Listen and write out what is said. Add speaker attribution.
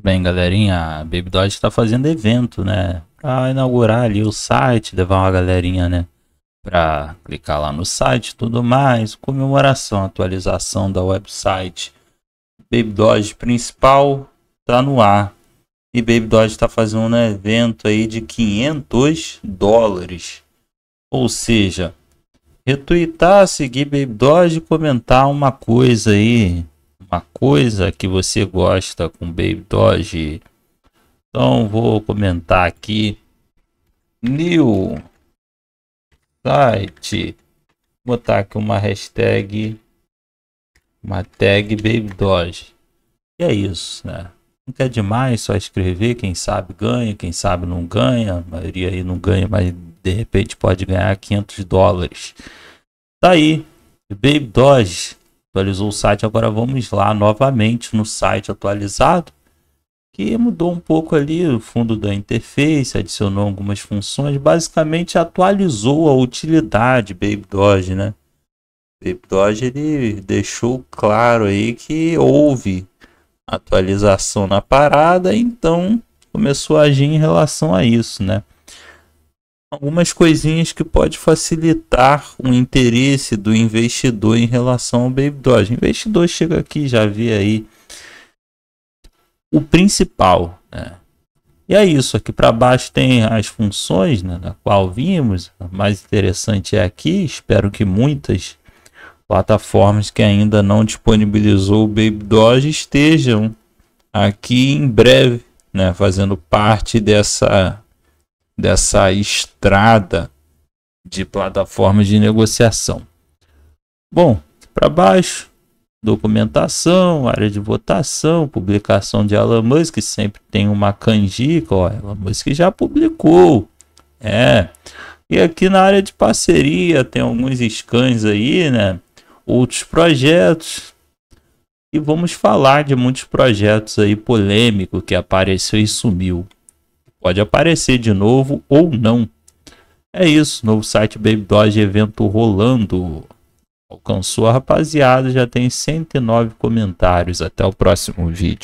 Speaker 1: Muito bem, galerinha. A Baby Dodge está fazendo evento, né? Para inaugurar ali o site, levar uma galerinha, né? Para clicar lá no site tudo mais. Comemoração, atualização da website. Baby Dodge principal está no ar. E Baby Dodge está fazendo um evento aí de 500 dólares. Ou seja, retweetar, seguir Baby Dodge e comentar uma coisa aí uma coisa que você gosta com Baby Doge. Então vou comentar aqui. New site. Vou botar aqui uma hashtag. Uma tag Baby Doge. E é isso, né? Não quer demais só escrever. Quem sabe ganha, quem sabe não ganha. A maioria aí não ganha, mas de repente pode ganhar 500 dólares. Tá aí. Baby Doge Atualizou o site, agora vamos lá novamente no site atualizado, que mudou um pouco ali o fundo da interface, adicionou algumas funções, basicamente atualizou a utilidade Baby Doge, né? Baby Doge ele deixou claro aí que houve atualização na parada, então começou a agir em relação a isso, né? algumas coisinhas que pode facilitar o interesse do investidor em relação ao Baby Doge. O investidor chega aqui, já vi aí o principal, né? E é isso, aqui para baixo tem as funções, né, qual vimos, a mais interessante é aqui, espero que muitas plataformas que ainda não disponibilizou o Baby Doge estejam aqui em breve, né, fazendo parte dessa dessa estrada de plataformas de negociação. Bom, para baixo, documentação, área de votação, publicação de Elon Musk, que sempre tem uma canjica, ó, Elon Musk já publicou, é. E aqui na área de parceria tem alguns scans aí, né? Outros projetos. E vamos falar de muitos projetos aí polêmico que apareceu e sumiu. Pode aparecer de novo ou não. É isso, novo site Baby Dodge evento rolando. Alcançou a rapaziada, já tem 109 comentários. Até o próximo vídeo.